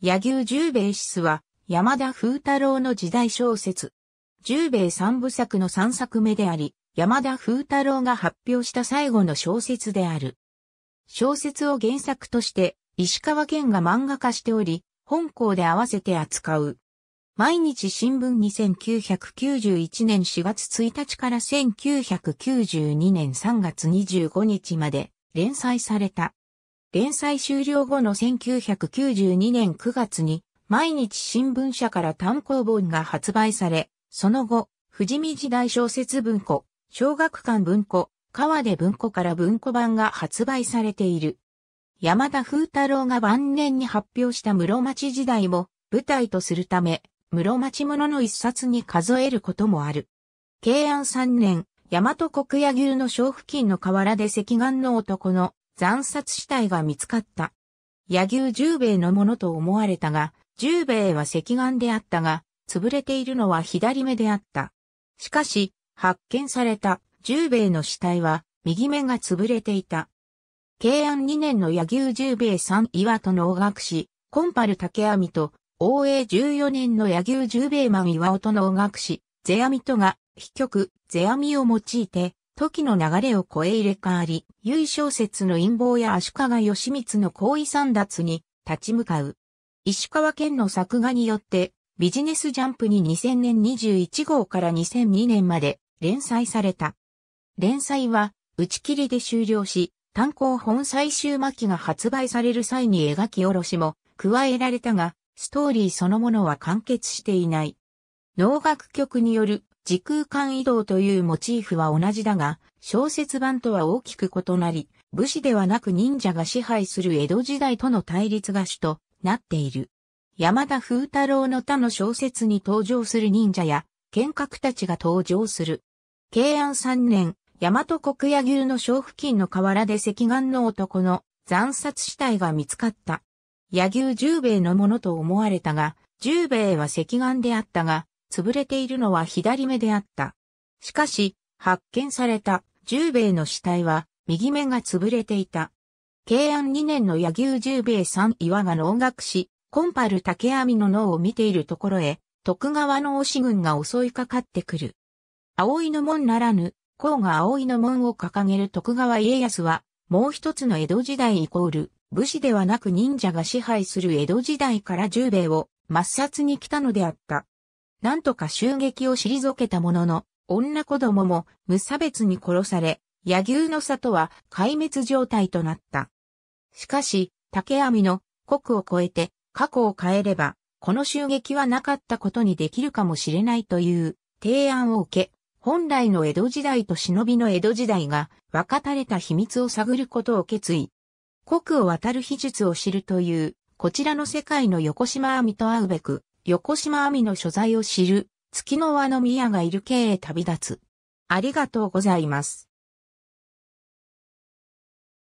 柳生十兵衛シスは山田風太郎の時代小説。十兵衛三部作の三作目であり、山田風太郎が発表した最後の小説である。小説を原作として石川県が漫画化しており、本校で合わせて扱う。毎日新聞1991年4月1日から1992年3月25日まで連載された。連載終了後の1992年9月に、毎日新聞社から単行本が発売され、その後、富士見時代小説文庫、小学館文庫、川出文庫から文庫版が発売されている。山田風太郎が晩年に発表した室町時代も舞台とするため、室町物の一冊に数えることもある。慶安三年、大和国屋牛の小付近の河原で石岩の男の残殺死体が見つかった。柳生十兵衛のものと思われたが、十兵衛は赤眼であったが、潰れているのは左目であった。しかし、発見された十兵衛の死体は、右目が潰れていた。慶安2年の柳生十兵衛三岩戸の楽学士、コンパル竹網と、応永14年の柳生十兵衛マン岩尾との大学士、世阿弥とが、飛曲、世阿弥を用いて、時の流れを超え入れ替わり、優小説の陰謀や足利義満の行為散奪に立ち向かう。石川県の作画によって、ビジネスジャンプに2000年21号から2002年まで連載された。連載は打ち切りで終了し、単行本最終巻が発売される際に描き下ろしも加えられたが、ストーリーそのものは完結していない。農学局による時空間移動というモチーフは同じだが、小説版とは大きく異なり、武士ではなく忍者が支配する江戸時代との対立が主となっている。山田風太郎の他の小説に登場する忍者や、剣客たちが登場する。慶安3年、大和国野牛の小付近の河原で石岩の男の残殺死体が見つかった。野牛十兵衛のものと思われたが、十兵衛は石岩であったが、潰れているのは左目であった。しかし、発見された十兵衛の死体は右目が潰れていた。慶安2年の柳生十兵衛さん岩が農学楽コンパル竹網の脳を見ているところへ、徳川の推し軍が襲いかかってくる。葵の門ならぬ、甲が葵の門を掲げる徳川家康は、もう一つの江戸時代イコール、武士ではなく忍者が支配する江戸時代から十兵衛を抹殺に来たのであった。なんとか襲撃を退けたものの、女子供も無差別に殺され、柳生の里は壊滅状態となった。しかし、竹網の国を超えて過去を変えれば、この襲撃はなかったことにできるかもしれないという提案を受け、本来の江戸時代と忍びの江戸時代が分かたれた秘密を探ることを決意。国を渡る秘術を知るという、こちらの世界の横島網と会うべく、横島亜美の所在を知る、月の輪の宮がいる家へ旅立つ。ありがとうございます。